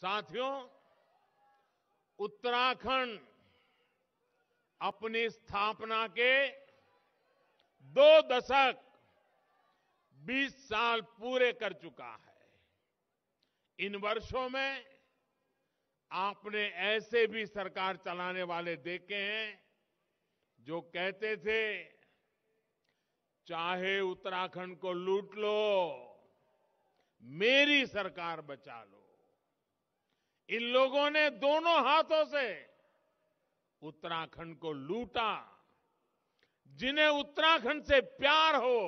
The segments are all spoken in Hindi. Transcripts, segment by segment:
साथियों उत्तराखंड अपनी स्थापना के दो दशक 20 साल पूरे कर चुका है इन वर्षों में आपने ऐसे भी सरकार चलाने वाले देखे हैं जो कहते थे चाहे उत्तराखंड को लूट लो मेरी सरकार बचा लो इन लोगों ने दोनों हाथों से उत्तराखंड को लूटा जिन्हें उत्तराखंड से प्यार हो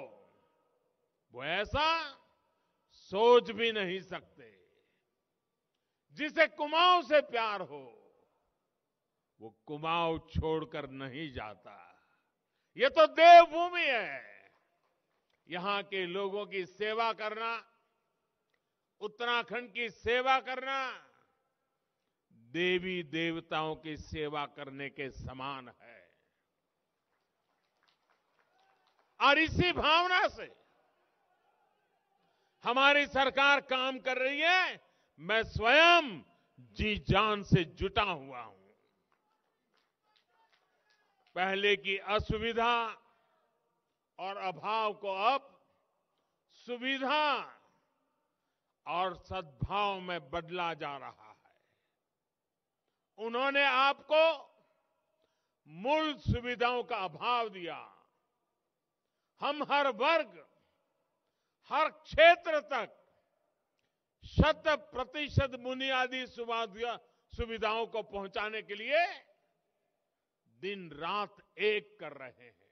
वो ऐसा सोच भी नहीं सकते जिसे कुमाऊं से प्यार हो वो कुमाऊं छोड़कर नहीं जाता ये तो देवभूमि है यहां के लोगों की सेवा करना उत्तराखंड की सेवा करना देवी देवताओं की सेवा करने के समान है और इसी भावना से हमारी सरकार काम कर रही है मैं स्वयं जी जान से जुटा हुआ हूं पहले की असुविधा और अभाव को अब सुविधा और सद्भाव में बदला जा रहा है उन्होंने आपको मूल सुविधाओं का अभाव दिया हम हर वर्ग हर क्षेत्र तक शत प्रतिशत बुनियादी सुविधाओं को पहुंचाने के लिए दिन रात एक कर रहे हैं